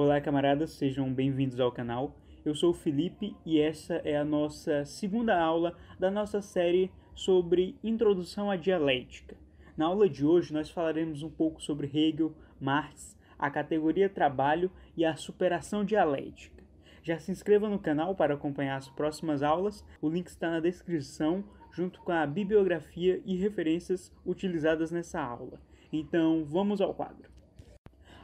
Olá, camaradas, sejam bem-vindos ao canal. Eu sou o Felipe e essa é a nossa segunda aula da nossa série sobre Introdução à Dialética. Na aula de hoje, nós falaremos um pouco sobre Hegel, Marx, a categoria trabalho e a superação dialética. Já se inscreva no canal para acompanhar as próximas aulas, o link está na descrição, junto com a bibliografia e referências utilizadas nessa aula. Então, vamos ao quadro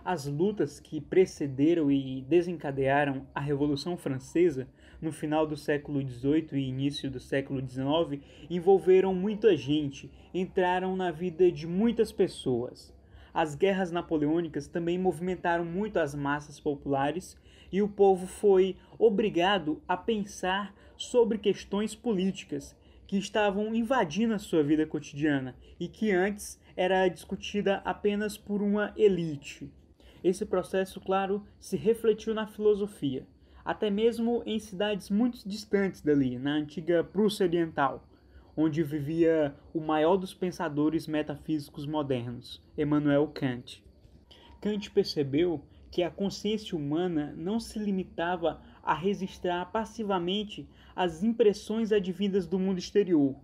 as lutas que precederam e desencadearam a Revolução Francesa no final do século XVIII e início do século XIX envolveram muita gente, entraram na vida de muitas pessoas. As guerras napoleônicas também movimentaram muito as massas populares e o povo foi obrigado a pensar sobre questões políticas que estavam invadindo a sua vida cotidiana e que antes era discutida apenas por uma elite. Esse processo, claro, se refletiu na filosofia, até mesmo em cidades muito distantes dali, na antiga Prússia Oriental, onde vivia o maior dos pensadores metafísicos modernos, Emmanuel Kant. Kant percebeu que a consciência humana não se limitava a registrar passivamente as impressões advindas do mundo exterior,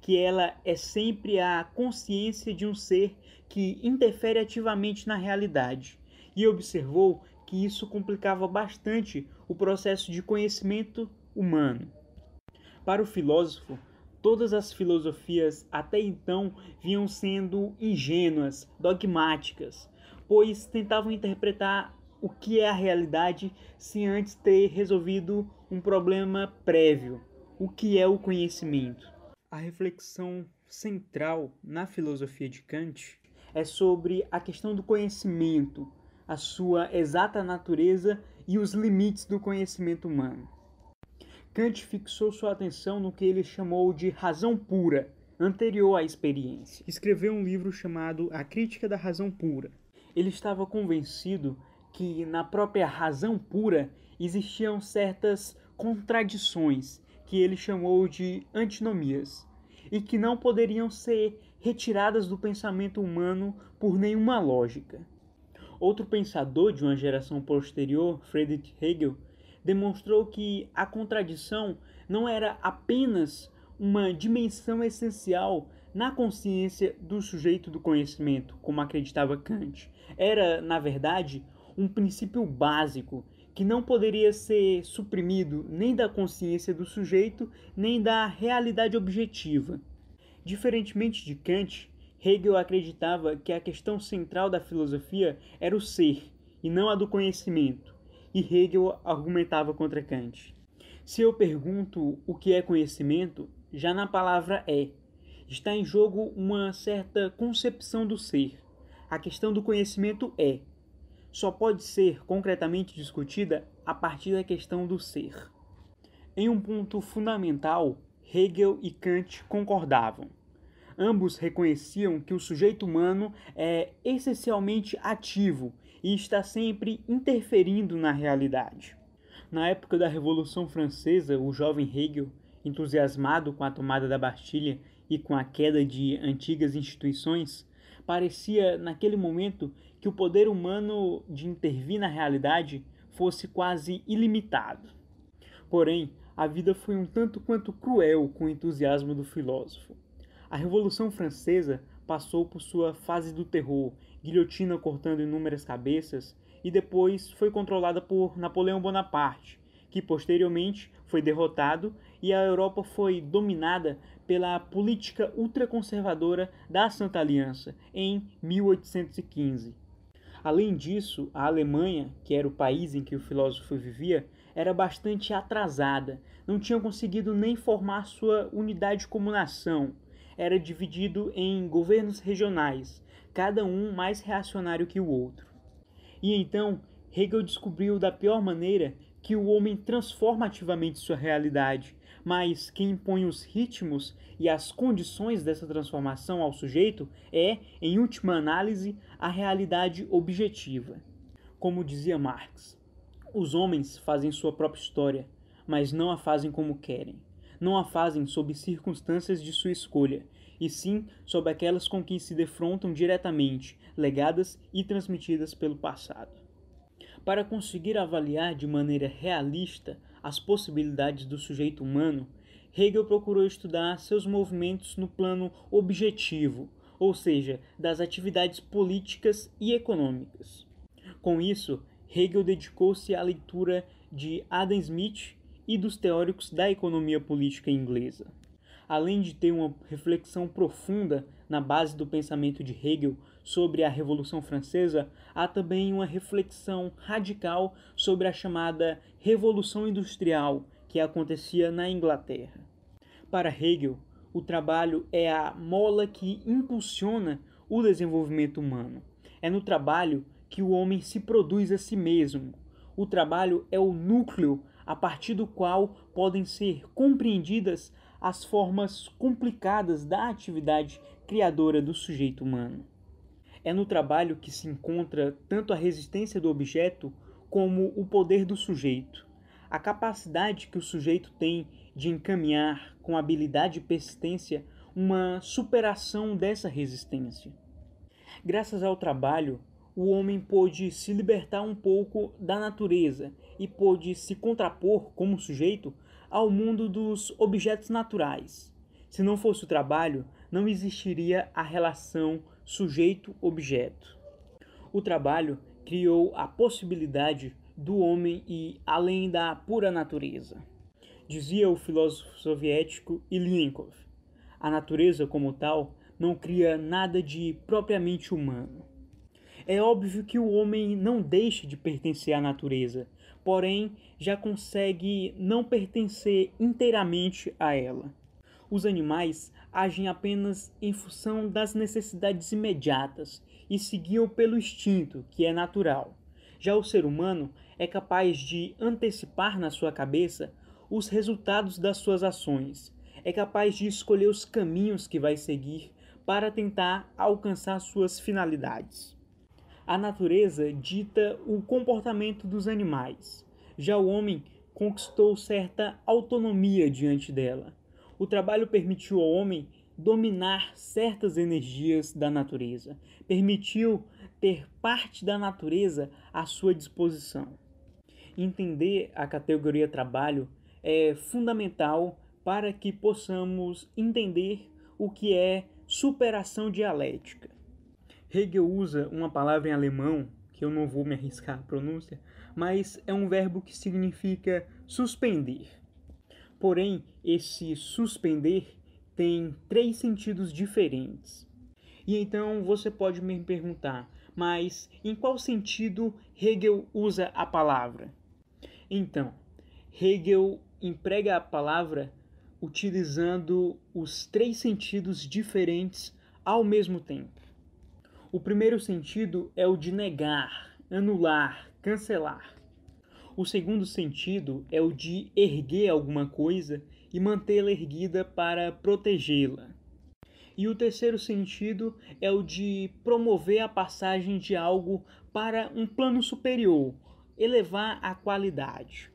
que ela é sempre a consciência de um ser que interfere ativamente na realidade, e observou que isso complicava bastante o processo de conhecimento humano. Para o filósofo, todas as filosofias até então vinham sendo ingênuas, dogmáticas, pois tentavam interpretar o que é a realidade sem antes ter resolvido um problema prévio, o que é o conhecimento. A reflexão central na filosofia de Kant é sobre a questão do conhecimento, a sua exata natureza e os limites do conhecimento humano. Kant fixou sua atenção no que ele chamou de razão pura, anterior à experiência. Escreveu um livro chamado A Crítica da Razão Pura. Ele estava convencido que na própria razão pura existiam certas contradições que ele chamou de antinomias e que não poderiam ser retiradas do pensamento humano por nenhuma lógica. Outro pensador de uma geração posterior, Friedrich Hegel, demonstrou que a contradição não era apenas uma dimensão essencial na consciência do sujeito do conhecimento, como acreditava Kant. Era, na verdade, um princípio básico que não poderia ser suprimido nem da consciência do sujeito, nem da realidade objetiva. Diferentemente de Kant, Hegel acreditava que a questão central da filosofia era o ser e não a do conhecimento, e Hegel argumentava contra Kant. Se eu pergunto o que é conhecimento, já na palavra é, está em jogo uma certa concepção do ser. A questão do conhecimento é, só pode ser concretamente discutida a partir da questão do ser. Em um ponto fundamental, Hegel e Kant concordavam. Ambos reconheciam que o sujeito humano é essencialmente ativo e está sempre interferindo na realidade. Na época da Revolução Francesa, o jovem Hegel, entusiasmado com a tomada da Bastilha e com a queda de antigas instituições, parecia naquele momento que o poder humano de intervir na realidade fosse quase ilimitado. Porém, a vida foi um tanto quanto cruel com o entusiasmo do filósofo. A Revolução Francesa passou por sua fase do terror, guilhotina cortando inúmeras cabeças, e depois foi controlada por Napoleão Bonaparte, que posteriormente foi derrotado e a Europa foi dominada pela política ultraconservadora da Santa Aliança em 1815. Além disso, a Alemanha, que era o país em que o filósofo vivia, era bastante atrasada, não tinha conseguido nem formar sua unidade como nação era dividido em governos regionais, cada um mais reacionário que o outro. E então, Hegel descobriu da pior maneira que o homem transforma ativamente sua realidade, mas quem impõe os ritmos e as condições dessa transformação ao sujeito é, em última análise, a realidade objetiva. Como dizia Marx, os homens fazem sua própria história, mas não a fazem como querem não a fazem sob circunstâncias de sua escolha, e sim sob aquelas com que se defrontam diretamente, legadas e transmitidas pelo passado. Para conseguir avaliar de maneira realista as possibilidades do sujeito humano, Hegel procurou estudar seus movimentos no plano objetivo, ou seja, das atividades políticas e econômicas. Com isso, Hegel dedicou-se à leitura de Adam Smith e dos teóricos da economia política inglesa. Além de ter uma reflexão profunda na base do pensamento de Hegel sobre a Revolução Francesa, há também uma reflexão radical sobre a chamada Revolução Industrial que acontecia na Inglaterra. Para Hegel, o trabalho é a mola que impulsiona o desenvolvimento humano. É no trabalho que o homem se produz a si mesmo. O trabalho é o núcleo a partir do qual podem ser compreendidas as formas complicadas da atividade criadora do sujeito humano. É no trabalho que se encontra tanto a resistência do objeto como o poder do sujeito, a capacidade que o sujeito tem de encaminhar com habilidade e persistência uma superação dessa resistência. Graças ao trabalho, o homem pôde se libertar um pouco da natureza e pôde se contrapor, como sujeito, ao mundo dos objetos naturais. Se não fosse o trabalho, não existiria a relação sujeito-objeto. O trabalho criou a possibilidade do homem ir além da pura natureza. Dizia o filósofo soviético Ilyinkov: a natureza, como tal, não cria nada de propriamente humano. É óbvio que o homem não deixa de pertencer à natureza, porém já consegue não pertencer inteiramente a ela. Os animais agem apenas em função das necessidades imediatas e seguiam pelo instinto, que é natural. Já o ser humano é capaz de antecipar na sua cabeça os resultados das suas ações, é capaz de escolher os caminhos que vai seguir para tentar alcançar suas finalidades. A natureza dita o comportamento dos animais. Já o homem conquistou certa autonomia diante dela. O trabalho permitiu ao homem dominar certas energias da natureza, permitiu ter parte da natureza à sua disposição. Entender a categoria trabalho é fundamental para que possamos entender o que é superação dialética. Hegel usa uma palavra em alemão, que eu não vou me arriscar a pronúncia, mas é um verbo que significa suspender. Porém, esse suspender tem três sentidos diferentes. E então você pode me perguntar, mas em qual sentido Hegel usa a palavra? Então, Hegel emprega a palavra utilizando os três sentidos diferentes ao mesmo tempo. O primeiro sentido é o de negar, anular, cancelar. O segundo sentido é o de erguer alguma coisa e mantê-la erguida para protegê-la. E o terceiro sentido é o de promover a passagem de algo para um plano superior, elevar a qualidade.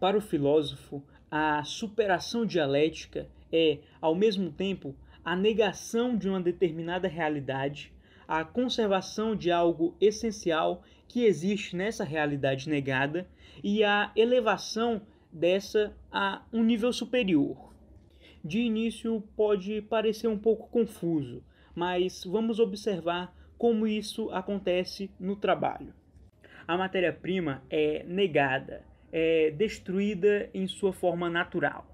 Para o filósofo, a superação dialética é, ao mesmo tempo, a negação de uma determinada realidade a conservação de algo essencial que existe nessa realidade negada e a elevação dessa a um nível superior. De início pode parecer um pouco confuso, mas vamos observar como isso acontece no trabalho. A matéria-prima é negada, é destruída em sua forma natural,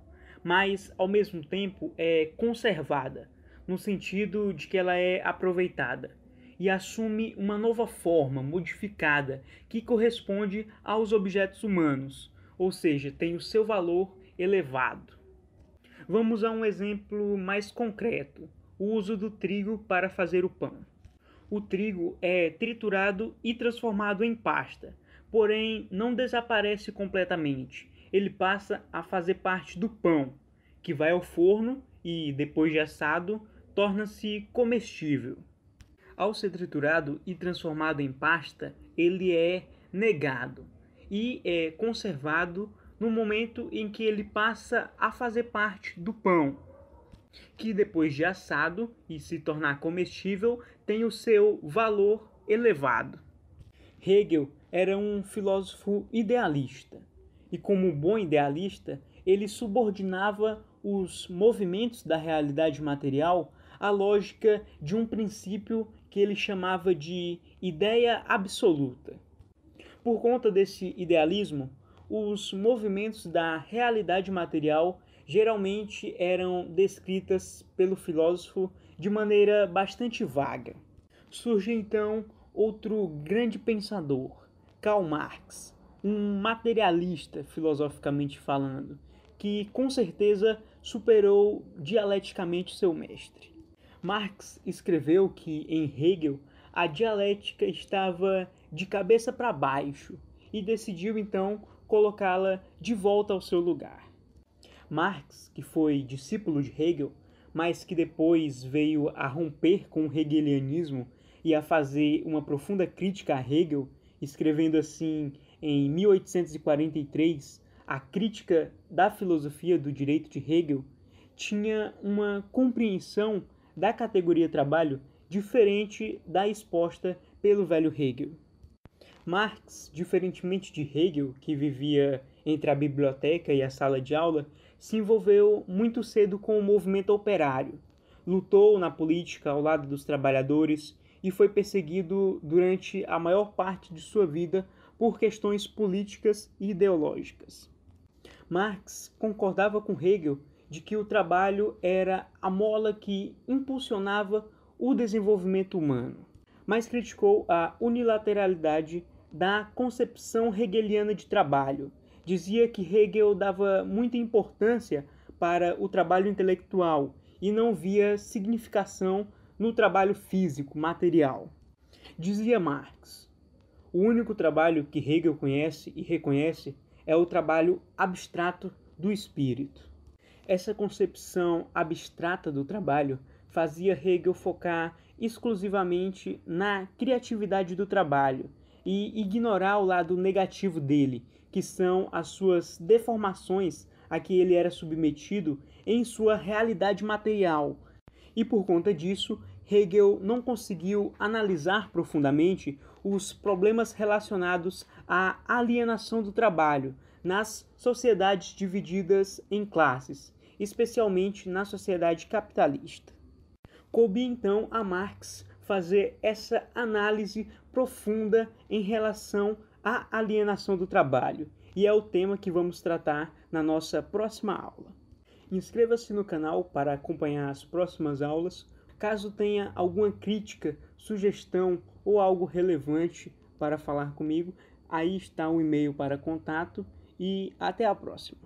mas ao mesmo tempo é conservada, no sentido de que ela é aproveitada e assume uma nova forma modificada que corresponde aos objetos humanos, ou seja, tem o seu valor elevado. Vamos a um exemplo mais concreto: o uso do trigo para fazer o pão. O trigo é triturado e transformado em pasta, porém não desaparece completamente. Ele passa a fazer parte do pão, que vai ao forno e, depois de assado, torna-se comestível. Ao ser triturado e transformado em pasta, ele é negado e é conservado no momento em que ele passa a fazer parte do pão, que depois de assado e se tornar comestível, tem o seu valor elevado. Hegel era um filósofo idealista, e como bom idealista, ele subordinava os movimentos da realidade material à lógica de um princípio que ele chamava de ideia absoluta. Por conta desse idealismo, os movimentos da realidade material geralmente eram descritas pelo filósofo de maneira bastante vaga. Surge então outro grande pensador, Karl Marx, um materialista filosoficamente falando, que com certeza superou dialeticamente seu mestre. Marx escreveu que, em Hegel, a dialética estava de cabeça para baixo e decidiu então colocá-la de volta ao seu lugar. Marx, que foi discípulo de Hegel, mas que depois veio a romper com o hegelianismo e a fazer uma profunda crítica a Hegel, escrevendo assim em 1843 a crítica da filosofia do direito de Hegel, tinha uma compreensão da categoria trabalho diferente da exposta pelo velho Hegel. Marx, diferentemente de Hegel, que vivia entre a biblioteca e a sala de aula, se envolveu muito cedo com o movimento operário. Lutou na política ao lado dos trabalhadores e foi perseguido durante a maior parte de sua vida por questões políticas e ideológicas. Marx concordava com Hegel de que o trabalho era a mola que impulsionava o desenvolvimento humano, mas criticou a unilateralidade da concepção hegeliana de trabalho. Dizia que Hegel dava muita importância para o trabalho intelectual e não via significação no trabalho físico, material. Dizia Marx: o único trabalho que Hegel conhece e reconhece é o trabalho abstrato do espírito. Essa concepção abstrata do trabalho fazia Hegel focar exclusivamente na criatividade do trabalho e ignorar o lado negativo dele, que são as suas deformações a que ele era submetido em sua realidade material. E por conta disso, Hegel não conseguiu analisar profundamente os problemas relacionados à alienação do trabalho nas sociedades divididas em classes especialmente na sociedade capitalista. Coube então a Marx fazer essa análise profunda em relação à alienação do trabalho, e é o tema que vamos tratar na nossa próxima aula. Inscreva-se no canal para acompanhar as próximas aulas. Caso tenha alguma crítica, sugestão ou algo relevante para falar comigo, aí está o e-mail para contato e até a próxima.